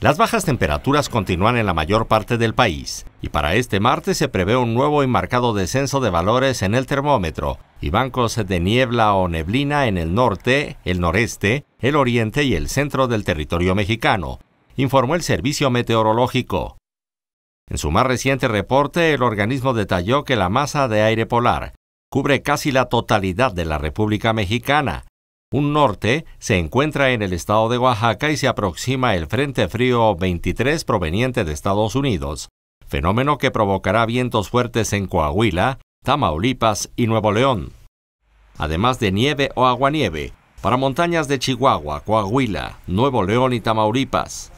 Las bajas temperaturas continúan en la mayor parte del país y para este martes se prevé un nuevo y marcado descenso de valores en el termómetro y bancos de niebla o neblina en el norte, el noreste, el oriente y el centro del territorio mexicano, informó el Servicio Meteorológico. En su más reciente reporte, el organismo detalló que la masa de aire polar cubre casi la totalidad de la República Mexicana, un norte se encuentra en el estado de Oaxaca y se aproxima el Frente Frío 23 proveniente de Estados Unidos, fenómeno que provocará vientos fuertes en Coahuila, Tamaulipas y Nuevo León. Además de nieve o aguanieve, para montañas de Chihuahua, Coahuila, Nuevo León y Tamaulipas.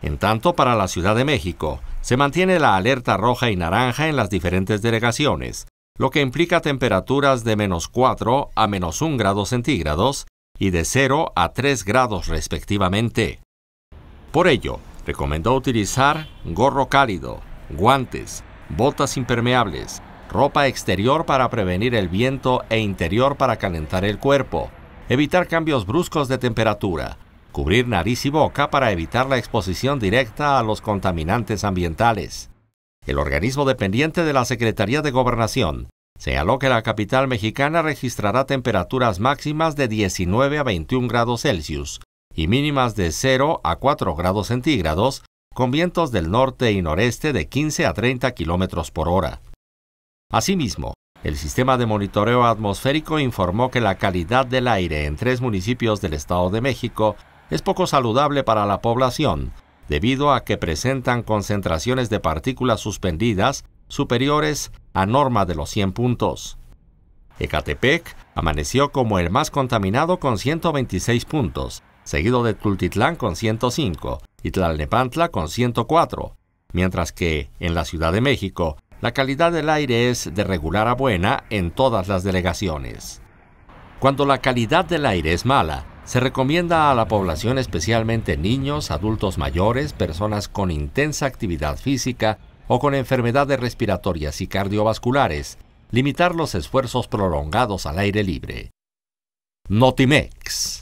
En tanto, para la Ciudad de México, se mantiene la alerta roja y naranja en las diferentes delegaciones, lo que implica temperaturas de menos 4 a menos 1 grado centígrados y de 0 a 3 grados respectivamente. Por ello, recomendó utilizar gorro cálido, guantes, botas impermeables, ropa exterior para prevenir el viento e interior para calentar el cuerpo, evitar cambios bruscos de temperatura, cubrir nariz y boca para evitar la exposición directa a los contaminantes ambientales. El organismo dependiente de la Secretaría de Gobernación señaló que la capital mexicana registrará temperaturas máximas de 19 a 21 grados Celsius y mínimas de 0 a 4 grados centígrados, con vientos del norte y noreste de 15 a 30 kilómetros por hora. Asimismo, el sistema de monitoreo atmosférico informó que la calidad del aire en tres municipios del Estado de México es poco saludable para la población, debido a que presentan concentraciones de partículas suspendidas superiores a norma de los 100 puntos. Ecatepec amaneció como el más contaminado con 126 puntos, seguido de Tultitlán con 105 y Tlalnepantla con 104, mientras que, en la Ciudad de México, la calidad del aire es de regular a buena en todas las delegaciones. Cuando la calidad del aire es mala, se recomienda a la población, especialmente niños, adultos mayores, personas con intensa actividad física o con enfermedades respiratorias y cardiovasculares, limitar los esfuerzos prolongados al aire libre. Notimex